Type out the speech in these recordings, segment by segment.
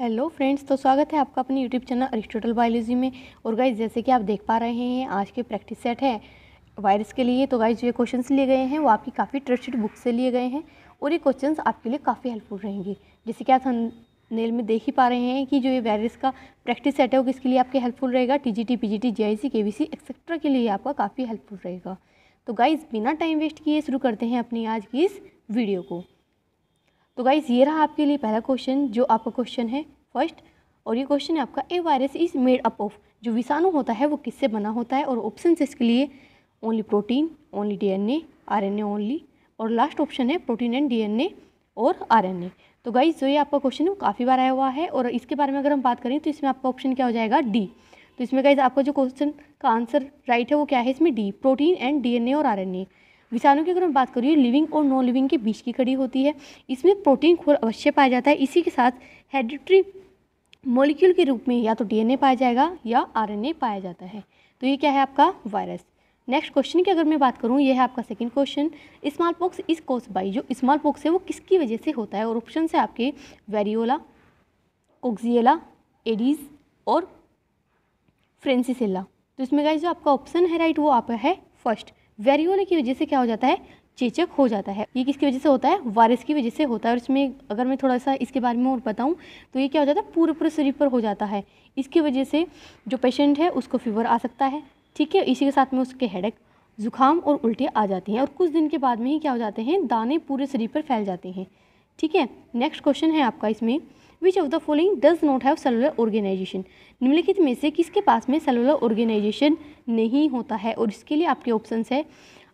hello friends तो स्वागत है आपका अपने यूट्यूब चैनल अरिस्टोटल बायोलॉजी में और गाइज जैसे कि आप देख पा रहे हैं आज के प्रैक्टिस सेट है वायरस के लिए तो गाइज ये क्वेश्चंस लिए गए हैं वो आपकी काफ़ी ट्रस्टेड बुक से लिए गए हैं और ये क्वेश्चंस आपके लिए काफ़ी हेल्पफुल रहेंगे जैसे कि आप नेल में देख ही पा रहे हैं कि जो ये वायरस का प्रैक्टिस सेट है वो किसके लिए आपके हेल्पफुल रहेगा T G T P G T G I C K V C etcetera के लिए आपका काफ़ी हेल्पफुल रहेगा तो गाइज़ बिना टाइम वेस्ट किए शुरू करते हैं अपनी आज की इस वीडियो को तो गाइज़ ये रहा आपके लिए पहला क्वेश्चन जो आपका क्वेश्चन है फर्स्ट और ये क्वेश्चन है आपका a virus is made up of जो विषाणु होता है वो किससे बना होता है और ऑप्शन इसके लिए only protein only DNA RNA only और लास्ट ऑप्शन है प्रोटीन एंड डीएनए और आरएनए तो गाइज जो ये आपका क्वेश्चन है वो काफ़ी बार आया हुआ है और इसके बारे में अगर हम बात करें तो इसमें आपका ऑप्शन क्या हो जाएगा डी तो इसमें गाइज आपका जो क्वेश्चन का आंसर राइट है वो क्या है इसमें डी प्रोटीन एंड डीएनए और आरएनए विषाणु की अगर हम बात करिए लिविंग और नॉन लिविंग के बीच की कड़ी होती है इसमें प्रोटीन खोर अवश्य पाया जाता है इसी के साथ हेडिट्री मोलिक्यूल के रूप में या तो डीएनए पाया जाएगा या आरएनए पाया जाता है तो ये क्या है आपका वायरस नेक्स्ट क्वेश्चन की अगर मैं बात करूँ ये है आपका second question small pox is caused by जो स्मॉल पॉक्स है वो किसकी वजह से होता है और ऑप्शन है आपके वेरियोला कोक्जिएला एडीज और फ्रेंसिसेला तो इसमें गाइज जो आपका ऑप्शन है राइट वो आपका है फर्स्ट वेरियोला की वजह से क्या हो जाता है चेचक हो जाता है ये किसकी वजह से होता है वायरस की वजह से होता है और इसमें अगर मैं थोड़ा सा इसके बारे में और बताऊँ तो ये क्या हो जाता है पूरे पूरे शरीर पर हो जाता है इसकी वजह से जो पेशेंट है उसको फीवर आ सकता है ठीक है इसी के साथ में उसके हेडेक जुकाम और उल्टे आ जाती हैं और कुछ दिन के बाद में ही क्या हो जाते हैं दाने पूरे शरीर पर फैल जाते हैं ठीक है नेक्स्ट क्वेश्चन है आपका इसमें which of the following does not have cellular organization निम्नलिखित में से किसके पास में सेलुलर ऑर्गेनाइजेशन नहीं होता है और इसके लिए आपके ऑप्शन है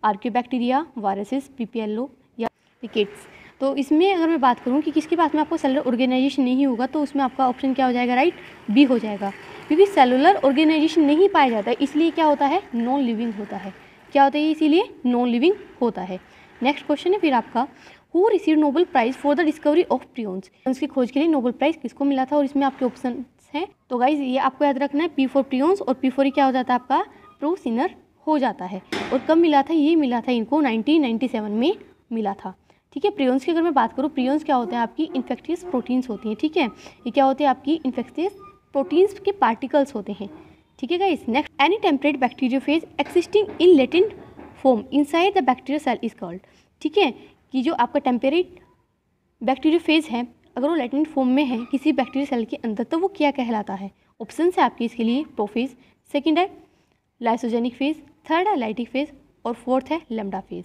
बैक्टीरिया वायरसेस पीपीएलओ या रिकेट्स तो इसमें अगर मैं बात करूँ कि किसके पास में आपको सेलुलर ऑर्गेनाइजेशन नहीं होगा तो उसमें आपका ऑप्शन क्या हो जाएगा राइट बी हो जाएगा क्योंकि सेलुलर ऑर्गेनाइजेशन नहीं पाया जाता इसलिए क्या होता है नॉन लिविंग होता है क्या होता है इसीलिए नॉन लिविंग होता है नेक्स्ट क्वेश्चन है फिर आपका who receive Nobel prize for the discovery of prions उसकी खोज के लिए नोबल प्राइज़ किसको मिला था और इसमें आपके ऑप्शन हैं तो गाइज ये आपको याद रखना है पी फॉर प्रियोन्स और पी फोर e क्या हो जाता है आपका प्रोसिनर हो जाता है और कब मिला था ये मिला था इनको 1997 में मिला था ठीक है प्रियोन्स की अगर मैं बात करूँ प्रियोन्स क्या होते हैं आपकी इन्फेक्टियस प्रोटीन्स होती हैं ठीक है ये क्या होते हैं आपकी इन्फेक्टियस प्रोटीन्स के पार्टिकल्स होते हैं ठीक है guys next any temperate bacteriophage existing in latent form inside the bacteria cell is called ठीक है कि जो आपका टेम्परेट बैक्टीरियो फेज है अगर वो लेटेंट फॉर्म में है किसी बैक्टीरिया सेल के अंदर तो वो क्या कहलाता है ऑप्शन है आपके इसके लिए प्रोफेज सेकेंड है लाइसोजेनिक फेज़ थर्ड है लाइटिक फेज़ और फोर्थ है लम्डा फेज़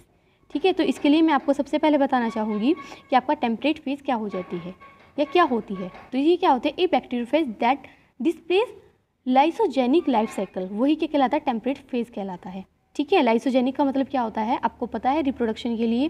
ठीक है तो इसके लिए मैं आपको सबसे पहले बताना चाहूँगी कि आपका टेम्परेट फेज़ क्या हो जाती है या क्या होती है तो ये क्या होता है a phage that displace lysogenic life cycle वही क्या कहलाता है टेम्परेट फेज़ कहलाता है ठीक है लाइसोजेनिक का मतलब क्या होता है आपको पता है रिप्रोडक्शन के लिए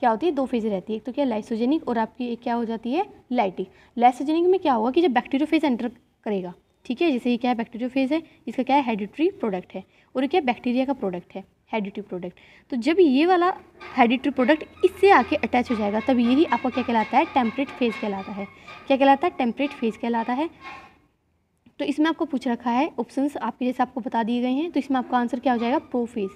क्या होती है दो फेज रहती है एक तो क्या लाइसोजेनिक और आपकी एक क्या हो जाती है लाइटिक लाइसोजेनिक में क्या होगा कि जब फेज एंटर करेगा ठीक है जैसे ये क्या है बैक्टीरियोफेज है इसका क्या है हेडिट्री प्रोडक्ट है और ये क्या बैक्टीरिया का प्रोडक्ट है हेडिट्री प्रोडक्ट तो जब ये वाला हेडिट्री प्रोडक्ट इससे आके अटैच हो जाएगा तब यही आपका क्या कहलाता है टेम्परेट फेज कहलाता है क्या कहलाता है टेम्परेट फेज कहलाता है तो इसमें आपको पूछ रखा है ऑप्शंस आपके जैसे आपको बता दिए गए हैं तो इसमें आपका आंसर क्या हो जाएगा प्रोफेज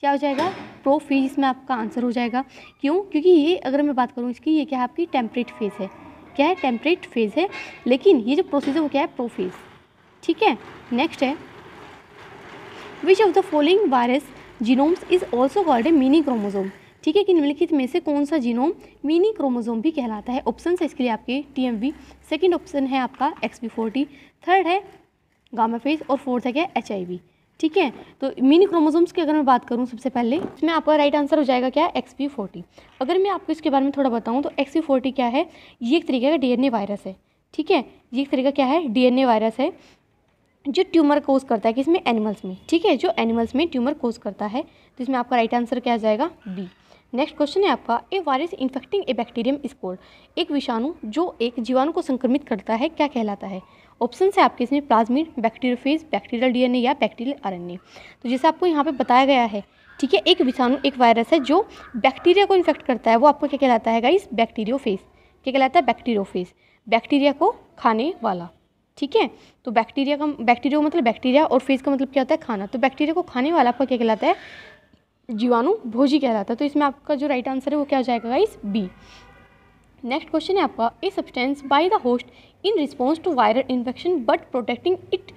क्या हो जाएगा प्रोफेज इसमें आपका आंसर हो जाएगा क्यों क्योंकि ये अगर मैं बात करूँ इसकी ये क्या है आपकी टेम्परेट फेज है क्या है टेम्परेट फेज है लेकिन ये जो प्रोसेस है वो क्या है प्रोफेज ठीक है नेक्स्ट है which of the following virus genomes is also called a mini chromosome ठीक है कि निम्नलिखित में से कौन सा जीनोम मिनी क्रोमोजोम भी कहलाता है ऑप्शन है इसके लिए आपके T M V second option है आपका एक्स बी फोर्टी थर्ड है गामाफेज और फोर्थ है क्या एच आई वी ठीक है तो मिनी क्रोमोजोम्स की अगर मैं बात करूँ सबसे पहले इसमें आपका राइट आंसर हो जाएगा क्या एक्स बी फोर्टी अगर मैं आपको इसके बारे में थोड़ा बताऊँ तो एक्स बी फोर्टी क्या है ये एक तरीके का डी एन ए वायरस है ठीक है ये एक तरीका क्या है डी एन ए वायरस है जो ट्यूमर कोज करता है किसमें एनिमल्स में ठीक है जो एनिमल्स में ट्यूमर कोज करता है तो इसमें आपका राइट आंसर क्या आ जाएगा बी नेक्स्ट क्वेश्चन है आपका a virus infecting a bacterium score एक विषाणु जो एक जीवाणु को संक्रमित करता है क्या कहलाता है ऑप्शन है आपके इसमें प्लाज्मिड बैक्टीरियोफेज बैक्टीरियल डीएनए या बैक्टीरियल आरएनए तो जैसे आपको यहाँ पे बताया गया है ठीक है एक विषाणु एक वायरस है जो बैक्टीरिया को इन्फेक्ट करता है वो आपको क्या कहलाता है गाइस बैक्टीरियोफेज क्या कहलाता है बैक्टीरियोफेज बैक्टीरिया को खाने वाला ठीक है तो बैक्टीरिया का बैक्टीरिया मतलब बैक्टीरिया और फेज का मतलब क्या होता है खाना तो बैक्टीरिया को खाने वाला आपका क्या कहलाता है जीवाणु भोजी कहलाता है तो इसमें आपका जो राइट आंसर है वो क्या हो जाएगा इस बी नेक्स्ट क्वेश्चन है आपका a substance by the host in response to viral infection but protecting it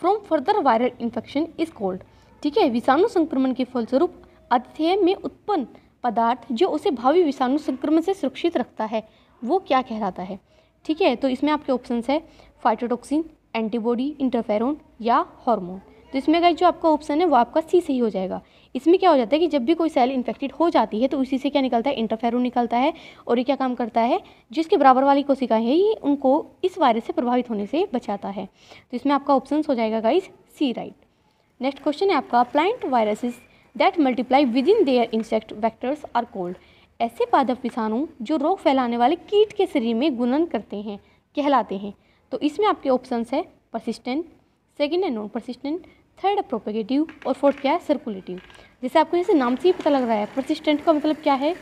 from further viral infection is called ठीक है विषाणु संक्रमण के फलस्वरूप अध्यय में उत्पन्न पदार्थ जो उसे भावी विषाणु संक्रमण से सुरक्षित रखता है वो क्या कहलाता है ठीक है तो इसमें आपके ऑप्शन है फाइटोटॉक्सिन एंटीबॉडी इंटरफेरोन या हार्मोन तो इसमें अगर जो आपका ऑप्शन है वो आपका सी सही हो जाएगा इसमें क्या हो जाता है कि जब भी कोई सेल इन्फेक्टेड हो जाती है तो उसी से क्या निकलता है इंटरफेरोन निकलता है और ये क्या काम करता है जिसके बराबर वाली कोशिकाएं हैं ये उनको इस वायरस से प्रभावित होने से बचाता है तो इसमें आपका ऑप्शन हो जाएगा guys C right next question है आपका plant viruses that multiply within their insect vectors are called ऐसे पादप किसानों जो रोग फैलाने वाले कीट के शरीर में गुणन करते हैं कहलाते हैं तो इसमें आपके ऑप्शन है परसिस्टेंट सेकेंड है नॉन परसिस्टेंट थर्ड है प्रोपेगेटिव और फोर्थ क्या है सर्कुलेटिव जैसे आपको जैसे नाम से ही पता लग रहा है परसिस्टेंट का मतलब क्या है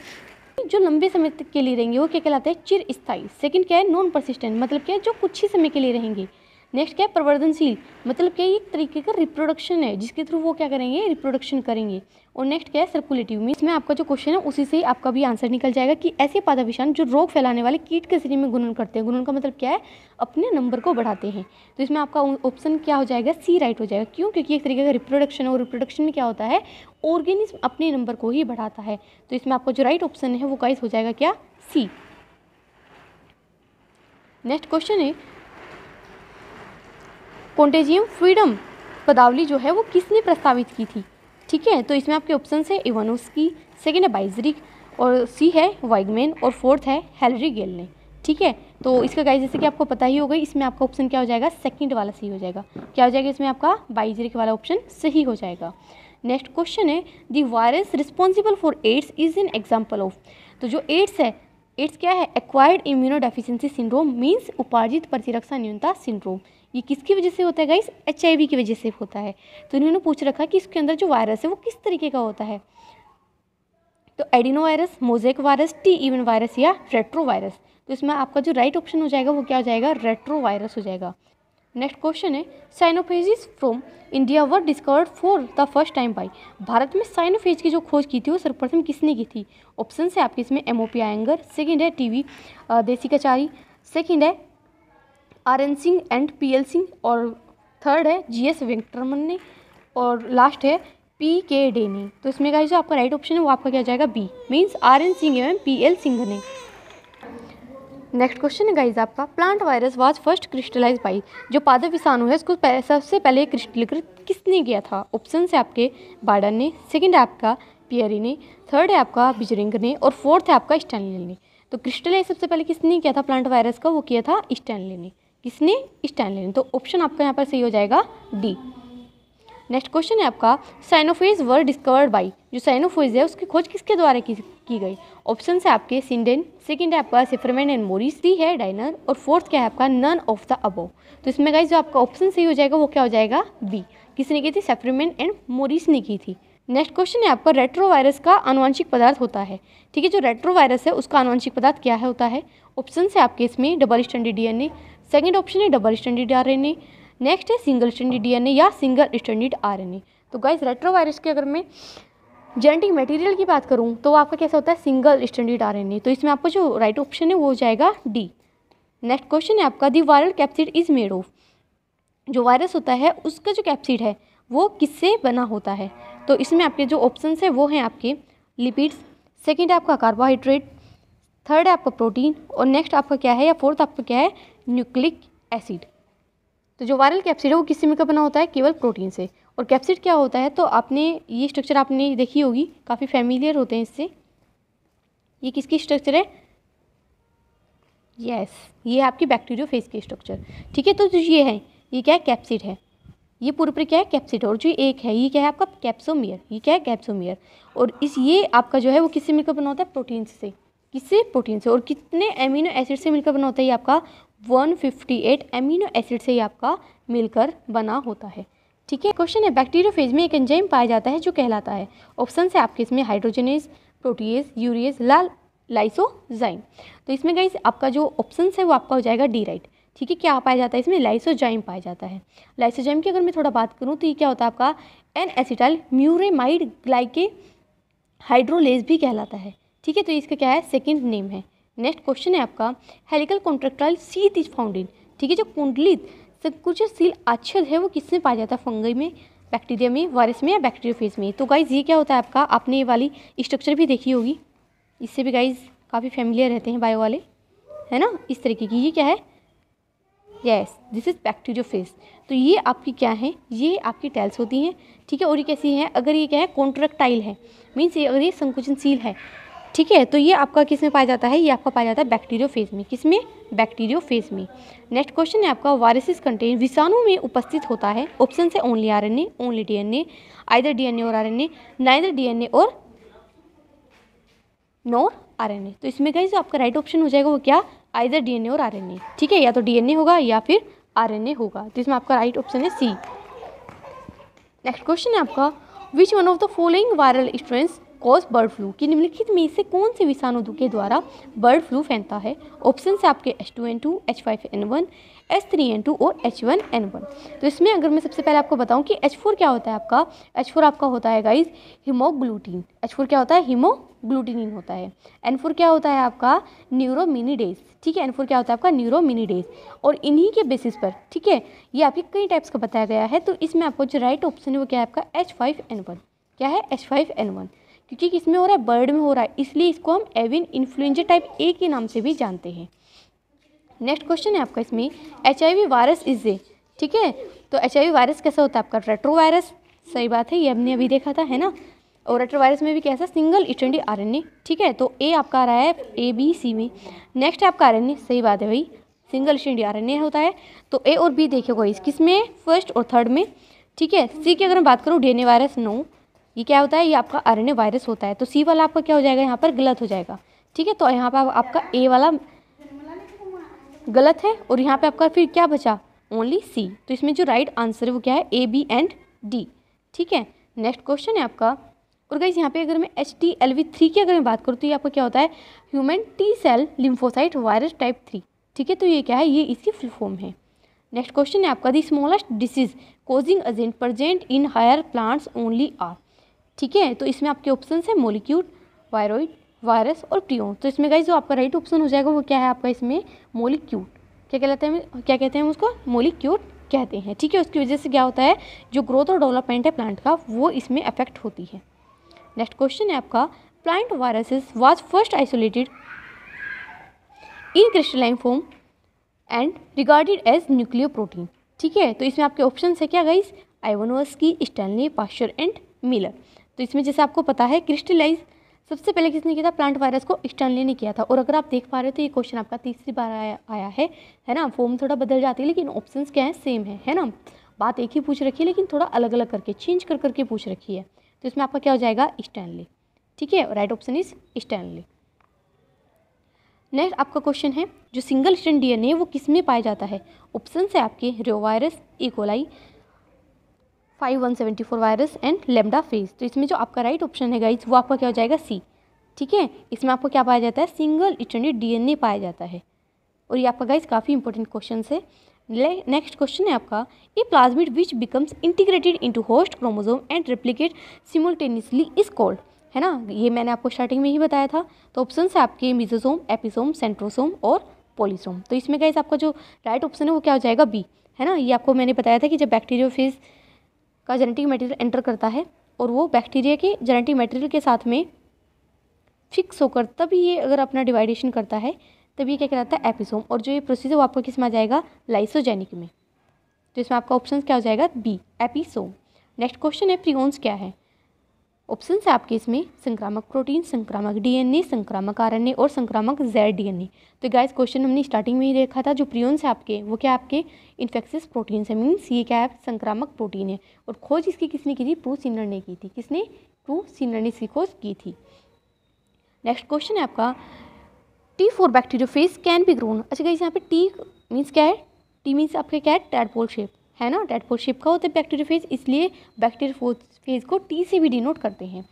जो लंबे समय तक के लिए रहेंगे वो क्या कहलाते हैं चिर स्थायी सेकेंड क्या है नॉन परसिस्टेंट मतलब क्या है जो कुछ ही समय के लिए रहेंगे नेक्स्ट क्या है प्रवर्धनशील मतलब क्या है एक तरीके का रिप्रोडक्शन है जिसके थ्रू वो क्या करेंगे रिप्रोडक्शन करेंगे और नेक्स्ट क्या है सर्कुलेटिव मीन इसमें आपका जो क्वेश्चन है उसी से ही आपका भी आंसर निकल जाएगा कि ऐसे पादाविषाणु जो रोग फैलाने वाले कीट के शरीर में गुणन करते हैं गुणन का मतलब क्या है अपने नंबर को बढ़ाते हैं तो इसमें आपका ऑप्शन क्या हो जाएगा सी राइट हो जाएगा क्यों क्योंकि एक तरीके का रिप्रोडक्शन है और रिप्रोडक्शन में क्या होता है ऑर्गेनिज्म अपने नंबर को ही बढ़ाता है तो इसमें आपका जो राइट ऑप्शन है वो गाइस हो जाएगा क्या सी नेक्स्ट क्वेश्चन है कॉन्टेजियम फ्रीडम पदावली जो है वो किसने प्रस्तावित की थी ठीक है तो इसमें आपके ऑप्शन है इवानोस्की सेकेंड है बाइजरिक और सी है वाइगमैन और फोर्थ है हेलरी गेल ने ठीक है तो इसका गाइस जैसे कि आपको पता ही होगा इसमें आपका ऑप्शन क्या हो जाएगा सेकंड वाला सही हो जाएगा क्या हो जाएगा इसमें आपका बाइजरिक वाला ऑप्शन सही हो जाएगा नेक्स्ट क्वेश्चन है the virus responsible for AIDS is an example of तो जो एड्स है एड्स क्या है acquired immunodeficiency syndrome means उपार्जित प्रतिरक्षा न्यूनता सिंड्रोम ये किसकी वजह से होता है गाइस एच की वजह से होता है तो इन्होंने पूछ रखा कि इसके अंदर जो वायरस है वो किस तरीके का होता है तो adenovirus mosaic virus T even virus या रेट्रो वायरस तो इसमें आपका जो राइट ऑप्शन हो जाएगा वो क्या हो जाएगा रेट्रो वायरस हो जाएगा नेक्स्ट क्वेश्चन है cyanophages from India were discovered for the first time by Bharat में साइनोफेज की जो खोज की थी वो सर्वप्रथम किसने की थी ऑप्शन है आपके इसमें M O P Iyengar second है T V Desikachary second है R N Singh and P L Singh और थर्ड है जी एस वेंकटरमन ने और लास्ट है पी के डे ने तो इसमें का जो आपका राइट ऑप्शन है वो आपका क्या जाएगा B means R N Singh एवं पी एल सिंह ने नेक्स्ट क्वेश्चन है गाइज आपका plant virus was first crystallize by जो पादप विषाणु है उसको सबसे पहले क्रिस्टलीकृत किसने किया था ऑप्शन है आपके बाडन ने सेकेंड है आपका पियरी ने थर्ड है आपका बिजरिंग ने और फोर्थ है आपका स्टैनली ने तो क्रिस्टलाइज सबसे पहले किसने किया था प्लांट वायरस का वो किया था स्टैनली ने किसने स्टैंड लेने तो ऑप्शन आपका यहाँ पर सही हो जाएगा डी नेक्स्ट क्वेश्चन है आपका साइनोफेज वर डिस्कवर्ड बाई जो साइनोफेज है उसकी खोज किसके द्वारा की, की गई ऑप्शन है आपके सिंडेन सेकेंड है आपका सिफरमैन एंड मोरिस थ्री है डाइनर और फोर्थ क्या है आपका नन ऑफ द अबो तो इसमें गाइज जो आपका ऑप्शन सही हो जाएगा वो क्या हो जाएगा बी किसने की थी सेफरमैन एंड मोरिस ने की थी नेक्स्ट क्वेश्चन है आपका रेट्रोवायरस का आनुवंशिक पदार्थ होता है ठीक है जो रेट्रोवायरस है उसका अनुवांशिक पदार्थ क्या है होता है ऑप्शन है आपके इसमें double standard D second option है डबल स्टैंडर्ड आर नेक्स्ट है सिंगल स्टैंडर्ड ए या सिंगल स्टैंडर्ड ए तो गाइस रेट्रोवायरस के अगर मैं जेनेटिक मटेरियल की बात करूँ तो आपका कैसा होता है सिंगल स्टैंडर्ड ए तो इसमें आपका जो राइट ऑप्शन है वो हो जाएगा डी नेक्स्ट क्वेश्चन है आपका the viral capsid is made of जो वायरस होता है उसका जो कैप्सिड है वो किससे बना होता है तो इसमें आपके जो ऑप्शन है वो हैं आपके लिपिड्स सेकेंड आपका कार्बोहाइड्रेट थर्ड आपका प्रोटीन और नेक्स्ट आपका क्या है या फोर्थ आपका क्या है न्यूक्लिक एसिड तो जो वायरल कैप्सिड है वो किस में का बना होता है केवल प्रोटीन से और कैप्सिड क्या होता है तो आपने ये स्ट्रक्चर आपने देखी होगी काफ़ी फेमिलियर होते हैं इससे ये किसकी स्ट्रक्चर है यस yes, ये है आपकी बैक्टीरियो फेस की स्ट्रक्चर ठीक है तो जो ये है ये क्या है कैप्सिड है ये पूरे पर क्या है कैप्सिड और जो एक है ये क्या है आपका कैप्सोमियर ये क्या है कैप्सोमियर और इस ये आपका जो है वो किससे मिलकर बना होता है प्रोटीन से किससे प्रोटीन से और कितने एमिनो एसिड से मिलकर बना होता है ये आपका 158 एमिनो एसिड से ही आपका मिलकर बना होता है ठीक है क्वेश्चन है बैक्टीरियोफेज में एक एंजाइम पाया जाता है जो कहलाता है ऑप्शन है आपके इसमें हाइड्रोजनेज प्रोटीज यूरियज लाल लाइसोजाइम तो इसमें गई आपका जो ऑप्शन है वो आपका हो जाएगा डी राइट ठीक है क्या पाया जाता है इसमें लाइसोजाइम पाया जाता है लाइसोजाइम की अगर मैं थोड़ा बात करूँ तो ये क्या होता है आपका N acetyl muramide glycan hydrolase भी कहलाता है ठीक है तो इसका क्या है सेकेंड नेम है नेक्स्ट क्वेश्चन है आपका helical contractile sheath is found in ठीक है जो कुंडलित संकुचनशील आच्छद है वो किसमें पाया जाता है फंगई में बैक्टीरिया में वायरस में या बैक्टीरियोफेज में तो गाइज ये क्या होता है आपका आपने ये वाली स्ट्रक्चर भी देखी होगी इससे भी गाइज काफ़ी फैमिलियर रहते हैं बायो वाले है ना इस तरीके की ये क्या है येस दिस इज़ बैक्टीरियोफेज तो ये आपकी क्या है ये आपकी टैल्स होती हैं ठीक है और ये कैसी है अगर ये क्या है कॉन्ट्रेक्टाइल है मीन्स ये अगर ये संकुचनशील है ठीक है तो ये आपका किस में पाया जाता है ये आपका पाया जाता है बैक्टीरियो फेज में किस में बैक्टीरियो फेज में नेक्स्ट क्वेश्चन है आपका वायरसेस कंटेन विषाणु में उपस्थित होता है ऑप्शन से only R N A only D N A either D N A और R N A neither D N A और नोर आर एन ए तो इसमें कहीं जो आपका राइट ऑप्शन हो जाएगा वो क्या आइदर डी एन ए और आर एन ए ठीक है या तो डी एन ए होगा या फिर आर एन ए होगा तो इसमें आपका राइट ऑप्शन है सी नेक्स्ट क्वेश्चन है आपका which one of the following viral strains cause bird flu कि निम्नलिखित में से कौन से विषाणु के द्वारा बर्ड फ्लू फैलता है ऑप्शन है आपके H two N two H five N one H three N two और एच वन एन वन तो इसमें अगर मैं सबसे पहले आपको बताऊं कि एच फोर क्या होता है आपका एच फोर आपका होता है गाइज हिमोग्लूटीन एच फोर क्या होता है हिमोग्लूटीन होता है एन फोर क्या होता है आपका न्यूरोमिनीडेज ठीक है एन फोर क्या होता है आपका न्यूरोमिनीडेज और इन्हीं के बेसिस पर ठीक है ये आपके कई टाइप्स का बताया गया है तो इसमें आपको जो राइट ऑप्शन है वो क्या है आपका एच फाइव एन वन क्या है एच फाइव एन वन क्योंकि किसमें हो रहा है बर्ड में हो रहा है इसलिए इसको हम एविन इन्फ्लुएंजा टाइप ए के नाम से भी जानते हैं नेक्स्ट क्वेश्चन है आपका इसमें एच वायरस इज ए ठीक है तो एच वायरस कैसा होता है आपका रेट्रोवायरस सही बात है ये हमने अभी देखा था है ना और रेट्रोवायरस में भी कैसा सिंगल स्टैंडी आर ठीक है तो ए आपका आ रहा है ए बी सी में नेक्स्ट आपका आर सही बात है भाई सिंगल स्टैंडी आर होता है तो ए और बी देखेगा इस किस में फर्स्ट और थर्ड में ठीक है सी की अगर मैं बात करूँ डी वायरस नो ये क्या होता है ये आपका आर वायरस होता है तो सी वाला आपका क्या हो जाएगा यहाँ पर गलत हो जाएगा ठीक है तो यहाँ पर आपका ए वाला गलत है और यहाँ पे आपका फिर क्या बचा ओनली सी तो इसमें जो राइट आंसर है वो क्या है ए बी एंड डी ठीक है नेक्स्ट क्वेश्चन है आपका और गाइज यहाँ पे अगर मैं H T L V three की अगर मैं बात करूँ तो ये आपका क्या होता है human T cell lymphocyte virus type three ठीक है तो ये क्या है ये इसकी फुल फॉर्म है नेक्स्ट क्वेश्चन है आपका the smallest disease causing agent present in higher plants only are ठीक है तो इसमें आपके ऑप्शन है मोलिक्यूट वायरोइड वायरस और प्रियोन तो इसमें गाइज जो आपका राइट ऑप्शन हो जाएगा वो क्या है आपका इसमें मोलिक्यूट क्या कहलाते हैं क्या कहते हैं उसको मोलिक्यूट कहते हैं ठीक है उसकी वजह से क्या होता है जो ग्रोथ और डेवलपमेंट है प्लांट का वो इसमें अफेक्ट होती है नेक्स्ट क्वेश्चन है आपका plant viruses was first isolated in crystalline form and regarded as nucleoprotein ठीक है तो इसमें आपके ऑप्शन है क्या गाइज आइवनोस की स्टैनली पास्चर एंड मिलर तो इसमें जैसे आपको पता है क्रिस्टलाइज सबसे पहले किसने किया था प्लांट वायरस को स्टनले ने किया था और अगर आप देख पा रहे हो तो ये क्वेश्चन आपका तीसरी बार आया, आया है है ना फॉर्म थोड़ा बदल जाती है लेकिन ऑप्शंस क्या है सेम है है ना बात एक ही पूछ रखी है लेकिन थोड़ा अलग अलग करके चेंज कर करके पूछ रखी है तो इसमें आपका क्या हो जाएगा स्टैनली ठीक है right option is Stanley next आपका क्वेश्चन है जो सिंगल स्टैंड डी वो किस में पाया जाता है ऑप्शन है आपके reovirus E coli five one seventy four virus and lambda phage तो इसमें जो आपका राइट ऑप्शन है गाइज वो आपका क्या हो जाएगा सी ठीक है इसमें आपको क्या पाया जाता है सिंगल एन डीएनए पाया जाता है और ये आपका गाइज काफ़ी इंपॉर्टेंट क्वेश्चन है नेक्स्ट क्वेश्चन है आपका a plasmid which becomes integrated into host chromosome and replicate simultaneously is called है ना ये मैंने आपको स्टार्टिंग में ही बताया था तो ऑप्शन है आपके मिजोसोम एपिसोम सेंट्रोसोम और पोलिसोम तो इसमें गाइज आपका जो राइट ऑप्शन है वो क्या हो जाएगा बी है ना ये आपको मैंने बताया था कि जब बैक्टीरियोफेज का जेनेटिक मटेरियल एंटर करता है और वो बैक्टीरिया के जेनेटिक मटेरियल के साथ में फिक्स होकर तभी ये अगर अपना डिवाइडेशन करता है तभी क्या कहलाता है एपिसोम और जो ये प्रोसीजर वो आपको किस में आ जाएगा लाइसोजेनिक में तो इसमें आपका ऑप्शन क्या हो जाएगा बी एपिसोम नेक्स्ट क्वेश्चन है प्रियोन्स क्या है ऑप्शन है आपके इसमें संक्रामक प्रोटीन संक्रामक डीएनए संक्रामक आरएनए और संक्रामक जेड डीएनए तो गाइस क्वेश्चन हमने स्टार्टिंग में ही देखा था जो प्रियोन्स है आपके वो क्या आपके इन्फेक्शस प्रोटीन्स है मीन्स ये क्या है संक्रामक प्रोटीन है और खोज इसकी किसने की थी प्रू सीनर ने की थी किसने प्रू सीनर ने इसकी खोज की थी नेक्स्ट क्वेश्चन है आपका T four bacteriophages can be grown अच्छा गाइस यहाँ पे टी मीन्स क्या है टी मीन्स आपके क्या है टेडपोल शेप है ना डेडपोशिप का होता है बैक्टीरियोफेज इसलिए फोर्स फेज को टी से भी डिनोट करते हैं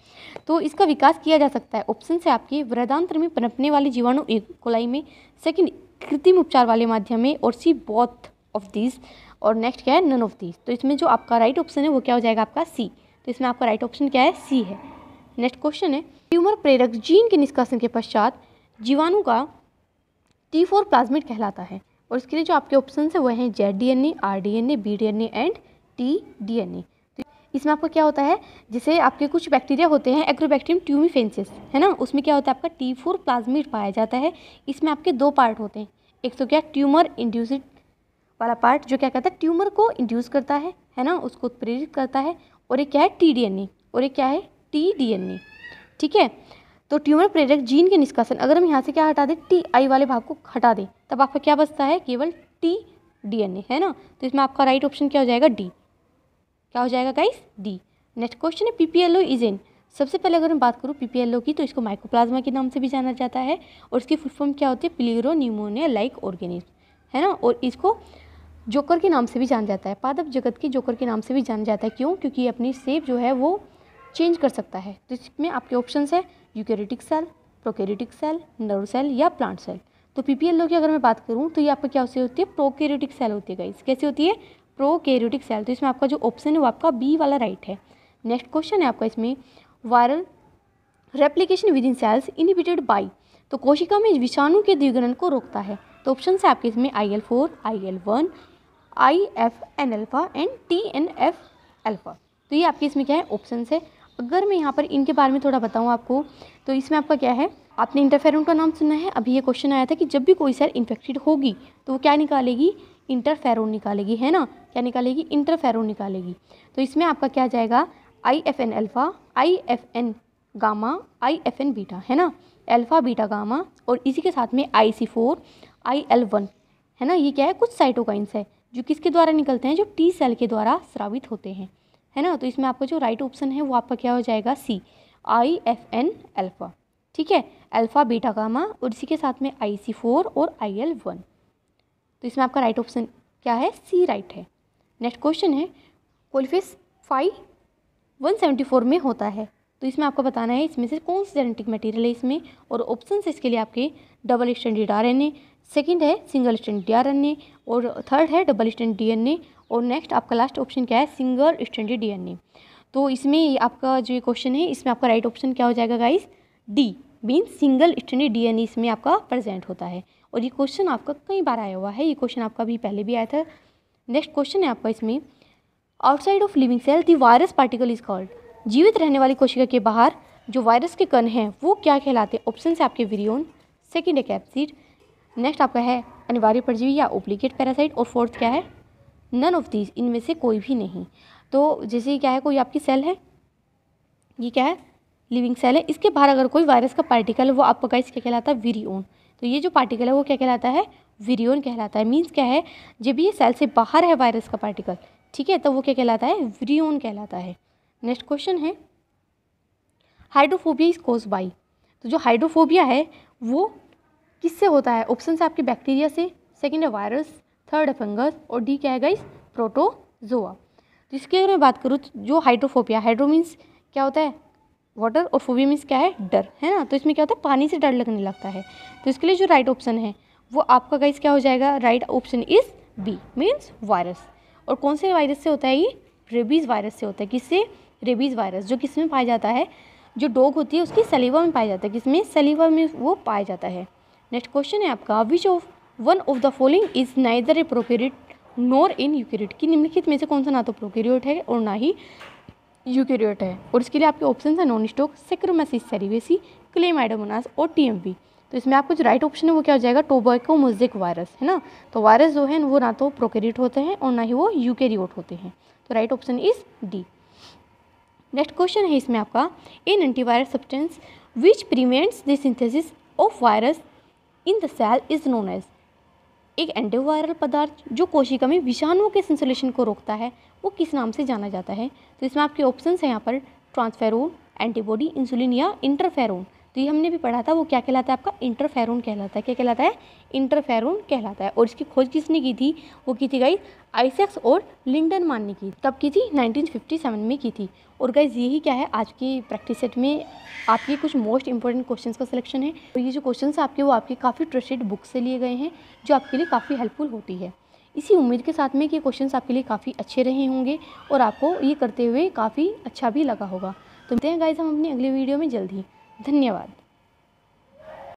तो इसका विकास किया जा सकता है ऑप्शन से आपके वृदांत्र में पनपने वाले जीवाणु एक कोलाई में सेकंड कृत्रिम उपचार वाले माध्यम में और सी बॉथ ऑफ दीज और नेक्स्ट क्या है नन ऑफ दीज तो इसमें जो आपका राइट ऑप्शन है वो क्या हो जाएगा आपका सी तो इसमें आपका राइट ऑप्शन क्या है सी है नेक्स्ट क्वेश्चन है ट्यूमर प्रेरक जीन के निष्कासन के पश्चात जीवाणु का टी फोर प्लाज्मिड कहलाता है और इसके लिए जो आपके ऑप्शन है वह हैं Z D N A R D N A B D N A and T D N A इसमें आपका क्या होता है जैसे आपके कुछ बैक्टीरिया होते हैं एग्रोबैक्टीरियम ट्यूमिफेंसिस है ना उसमें क्या होता है आपका टी फोर प्लाज्मिड पाया जाता है इसमें आपके दो पार्ट होते हैं एक तो क्या ट्यूमर इंड्यूसिड वाला पार्ट जो क्या कहता है ट्यूमर को इंड्यूस करता है है ना उसको उत्प्रेरित करता है और एक क्या है टी डी एन ए और एक क्या है टी डी एन ए ठीक है तो ट्यूमर प्रेरक जीन के निष्कासन अगर हम यहाँ से क्या हटा दें टी आई वाले भाग को हटा दें तब आपका क्या बचता है केवल टी डीएनए है ना तो इसमें आपका राइट ऑप्शन क्या हो जाएगा डी क्या हो जाएगा गाइस डी नेक्स्ट क्वेश्चन है पीपीएलओ इज एन सबसे पहले अगर हम बात करूँ पीपीएलओ की तो इसको माइक्रोप्लाज्मा के नाम से भी जाना जाता है और इसकी फुल फॉर्म क्या होती है प्लीरो न्यूमोनिया लाइक ऑर्गेनिज्म है ना और इसको जोकर के नाम से भी जाना जाता है पादप जगत के जोकर के नाम से भी जाना जाता है क्यों क्योंकि अपनी सेप जो है वो चेंज कर सकता है तो इसमें आपके ऑप्शन है eukaryotic cell prokaryotic cell nerve cell या प्लांट सेल तो पीपीएल की अगर मैं बात करूँ तो ये आपका क्या उसे होती है प्रोकेरियोटिक सेल होती है गाइस कैसी होती है प्रोकेरियोटिक सेल तो इसमें आपका जो ऑप्शन है वो आपका बी वाला राइट है नेक्स्ट क्वेश्चन है आपका इसमें viral replication within cells inhibited by तो कोशिका में विषाणु के द्विगणन को रोकता है तो ऑप्शन है आपके इसमें I L four I L one I F N alpha and T N F alpha तो ये आपके इसमें क्या है ऑप्शन है अगर मैं यहाँ पर इनके बारे में थोड़ा बताऊँ आपको तो इसमें आपका क्या है आपने इंटरफेरोन का नाम सुना है अभी ये क्वेश्चन आया था कि जब भी कोई सेल इन्फेक्टेड होगी तो वो क्या निकालेगी इंटरफेरोन निकालेगी है ना क्या निकालेगी इंटरफेरोन निकालेगी तो इसमें आपका क्या जाएगा I F N alpha I F N gamma I F N beta है ना अल्फ़ा बीटा गामा और इसी के साथ में I C four I L one है ना ये क्या है कुछ साइटोकाइंस है जो किसके द्वारा निकलते हैं जो टी सेल के द्वारा स्रावित होते हैं है ना तो इसमें आपका जो राइट ऑप्शन है वो आपका क्या हो जाएगा C I F N alpha ठीक है अल्फ़ा बीटा गामा और इसी के साथ में आई सी फोर और आई एल वन तो इसमें आपका राइट ऑप्शन क्या है सी राइट है नेक्स्ट क्वेश्चन है coliphage five one seventy four में होता है तो इसमें आपको बताना है इसमें से कौन सा जेनेटिक मटेरियल है इसमें और ऑप्शन इसके लिए आपके double standard R N A second है single stranded R N A और थर्ड है double stand D N A और नेक्स्ट आपका लास्ट ऑप्शन क्या है सिंगल स्टैंडर्ड डीएनए तो इसमें आपका जो ये क्वेश्चन है इसमें आपका राइट ऑप्शन क्या हो जाएगा guys D been single standard DNA इसमें आपका प्रेजेंट होता है और ये क्वेश्चन आपका कई बार आया हुआ है ये क्वेश्चन आपका भी पहले भी आया था नेक्स्ट क्वेश्चन है आपका इसमें outside of living cell the virus particle is called जीवित रहने वाली कोशिका के बाहर जो वायरस के कण हैं वो क्या कहलाते हैं ऑप्शन है आपके विरियोन सेकेंड है नेक्स्ट आपका है अनिवार्य परजीवी या ओप्लीकेट पैरासाइट और फोर्थ क्या है नन ऑफ दीज इनमें से कोई भी नहीं तो जैसे क्या है कोई आपकी सेल है ये क्या है लिविंग सेल है इसके बाहर अगर कोई वायरस का पार्टिकल है वो आपका गाइस क्या कहलाता है वीरियोन तो ये जो पार्टिकल है वो क्या कहलाता है वीरियोन कहलाता है मीन्स क्या है जब ये सेल से बाहर है वायरस का पार्टिकल ठीक है तो वो क्या कहलाता है वीरियोन कहलाता है नेक्स्ट क्वेश्चन है हाइड्रोफोबिया इज कोज बाई तो जो हाइड्रोफोबिया है वो किससे होता है ऑप्शन है आपके बैक्टीरिया से सेकेंड है वायरस थर्ड फंगस और डी क्या है गाइस प्रोटोजोआ तो इसकी अगर मैं बात करूँ तो जो हाइड्रोफोबिया हाइड्रो मीन्स क्या होता है वाटर और फोबिया मीन्स क्या है डर है ना तो इसमें क्या होता है पानी से डर लगने लगता है तो इसके लिए जो राइट ऑप्शन है वो आपका गाइस क्या हो जाएगा right option is B means virus और कौन से वायरस से होता है ये रेबीज़ वायरस से होता है किससे रेबीज़ वायरस जो किस में पाया जाता है जो डॉग होती है उसकी सलीवा में पाया जाता है किसमें सलीवा में वो पाया जाता है नेक्स्ट क्वेश्चन है आपका which of one of the following is neither a prokaryote nor an eukaryote कि निम्नलिखित में से कौन सा ना तो प्रोकेरियोट है और ना ही यूकेरियोट है और इसके लिए आपके ऑप्शन है Nostoc Saccharomyces cerevisiae Chlamydomonas और टीएमपी तो इसमें आपको जो राइट ऑप्शन है वो क्या हो जाएगा टोबैको मोजिक वायरस है ना तो वायरस जो है वो ना तो प्रोकेरियोट होते हैं और ना ही वो यूकेरियोट होते हैं तो right option is D next question है इसमें आपका an antivirus substance which prevents the synthesis of virus in the cell is known as एक एंटीवायरल पदार्थ जो कोशिका में विषाणुओं के संश्लेषण को रोकता है वो किस नाम से जाना जाता है तो इसमें आपके ऑप्शन हैं यहाँ पर ट्रांसफेरोन एंटीबॉडी इंसुलिन या इंटरफेरोन तो ये हमने भी पढ़ा था वो क्या कहलाता है आपका इंटरफेरून कहलाता है क्या कहलाता है इंटरफेरून कहलाता है और इसकी खोज किसने की थी वो की थी गाइज आइसेक्स और लिंडन मान ने की तब की थी 1957 में की थी और गाइज यही क्या है आज की प्रैक्टिस सेट में आपके कुछ मोस्ट इंपॉर्टेंट क्वेश्चंस का सिलेक्शन है और ये जो क्वेश्चंस आपके वो आपके काफ़ी ट्रस्टेड बुक से लिए गए हैं जो आपके लिए काफ़ी हेल्पफुल होती है इसी उम्मीद के साथ में कि क्वेश्चन आपके लिए काफ़ी अच्छे रहे होंगे और आपको ये करते हुए काफ़ी अच्छा भी लगा होगा तो मिलते हैं गाइज हम अपनी अगली वीडियो में जल्द धन्यवाद